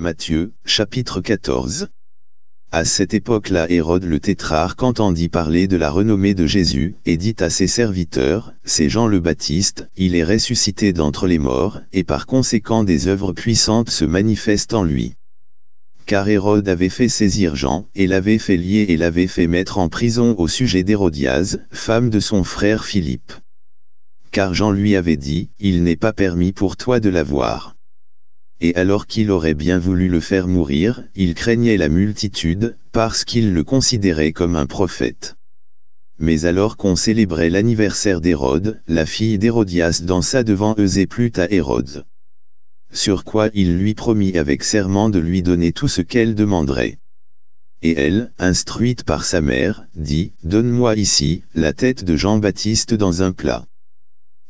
Matthieu, chapitre 14. À cette époque-là Hérode le tétrarque entendit parler de la renommée de Jésus, et dit à ses serviteurs, c'est Jean le Baptiste, il est ressuscité d'entre les morts, et par conséquent des œuvres puissantes se manifestent en lui. Car Hérode avait fait saisir Jean, et l'avait fait lier et l'avait fait mettre en prison au sujet d'Hérodiase, femme de son frère Philippe. Car Jean lui avait dit, il n'est pas permis pour toi de la voir et alors qu'il aurait bien voulu le faire mourir, il craignait la multitude, parce qu'il le considérait comme un prophète. Mais alors qu'on célébrait l'anniversaire d'Hérode, la fille d'Hérodias dansa devant eux et plut à Hérode. Sur quoi il lui promit avec serment de lui donner tout ce qu'elle demanderait. Et elle, instruite par sa mère, dit « Donne-moi ici, la tête de Jean-Baptiste dans un plat. »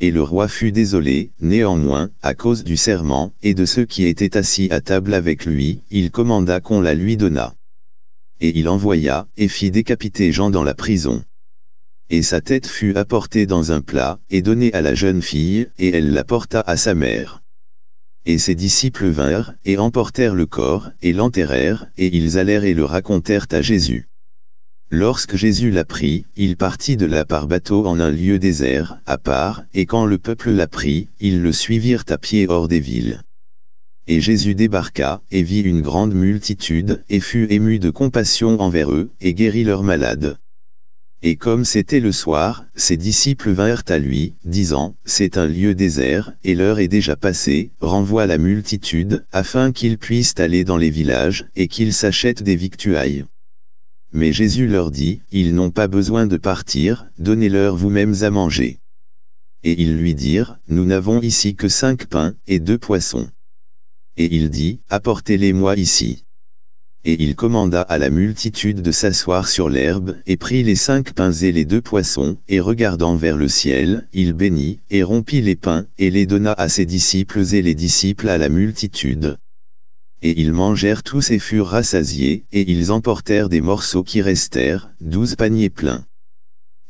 Et le roi fut désolé, néanmoins, à cause du serment, et de ceux qui étaient assis à table avec lui, il commanda qu'on la lui donnât. Et il envoya, et fit décapiter Jean dans la prison. Et sa tête fut apportée dans un plat, et donnée à la jeune fille, et elle la porta à sa mère. Et ses disciples vinrent, et emportèrent le corps, et l'enterrèrent, et ils allèrent et le racontèrent à Jésus. Lorsque Jésus l'a l'apprit, il partit de là par bateau en un lieu désert, à part, et quand le peuple l'a l'apprit, ils le suivirent à pied hors des villes. Et Jésus débarqua, et vit une grande multitude, et fut ému de compassion envers eux, et guérit leurs malades. Et comme c'était le soir, ses disciples vinrent à lui, disant, C'est un lieu désert, et l'heure est déjà passée, renvoie la multitude, afin qu'ils puissent aller dans les villages, et qu'ils s'achètent des victuailles. Mais Jésus leur dit, ils n'ont pas besoin de partir, donnez-leur vous-mêmes à manger. Et ils lui dirent, nous n'avons ici que cinq pains et deux poissons. Et il dit, apportez-les-moi ici. Et il commanda à la multitude de s'asseoir sur l'herbe, et prit les cinq pains et les deux poissons, et regardant vers le ciel, il bénit, et rompit les pains, et les donna à ses disciples et les disciples à la multitude, et ils mangèrent tous et furent rassasiés, et ils emportèrent des morceaux qui restèrent, douze paniers pleins.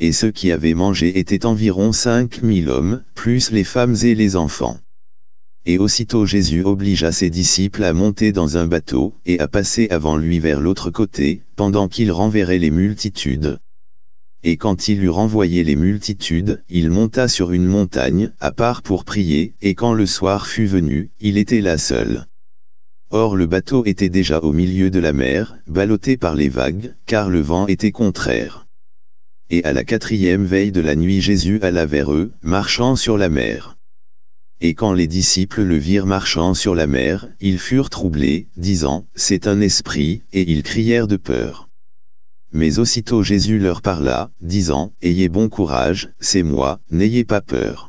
Et ceux qui avaient mangé étaient environ cinq mille hommes, plus les femmes et les enfants. Et aussitôt Jésus obligea ses disciples à monter dans un bateau, et à passer avant lui vers l'autre côté, pendant qu'il renverrait les multitudes. Et quand il eut renvoyé les multitudes, il monta sur une montagne, à part pour prier, et quand le soir fut venu, il était là seul. Or le bateau était déjà au milieu de la mer, ballotté par les vagues, car le vent était contraire. Et à la quatrième veille de la nuit Jésus alla vers eux, marchant sur la mer. Et quand les disciples le virent marchant sur la mer, ils furent troublés, disant, C'est un esprit, et ils crièrent de peur. Mais aussitôt Jésus leur parla, disant, Ayez bon courage, c'est moi, n'ayez pas peur.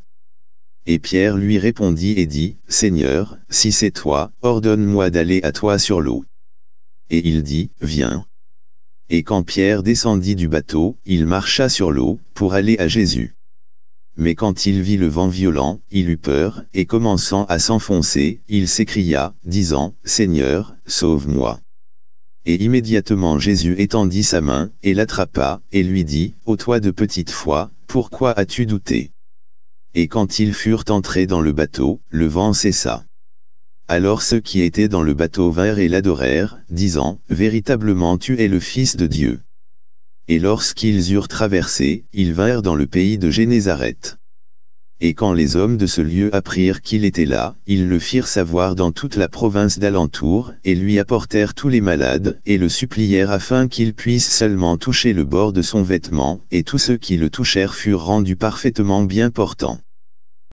Et Pierre lui répondit et dit, Seigneur, si c'est toi, ordonne-moi d'aller à toi sur l'eau. Et il dit, Viens. Et quand Pierre descendit du bateau, il marcha sur l'eau, pour aller à Jésus. Mais quand il vit le vent violent, il eut peur, et commençant à s'enfoncer, il s'écria, disant, Seigneur, sauve-moi. Et immédiatement Jésus étendit sa main, et l'attrapa, et lui dit, Ô toi de petite foi, pourquoi as-tu douté et quand ils furent entrés dans le bateau, le vent cessa. Alors ceux qui étaient dans le bateau vinrent et l'adorèrent, disant, Véritablement tu es le Fils de Dieu. Et lorsqu'ils eurent traversé, ils vinrent dans le pays de Génézareth et quand les hommes de ce lieu apprirent qu'il était là, ils le firent savoir dans toute la province d'alentour, et lui apportèrent tous les malades, et le supplièrent afin qu'il puisse seulement toucher le bord de son vêtement, et tous ceux qui le touchèrent furent rendus parfaitement bien portants.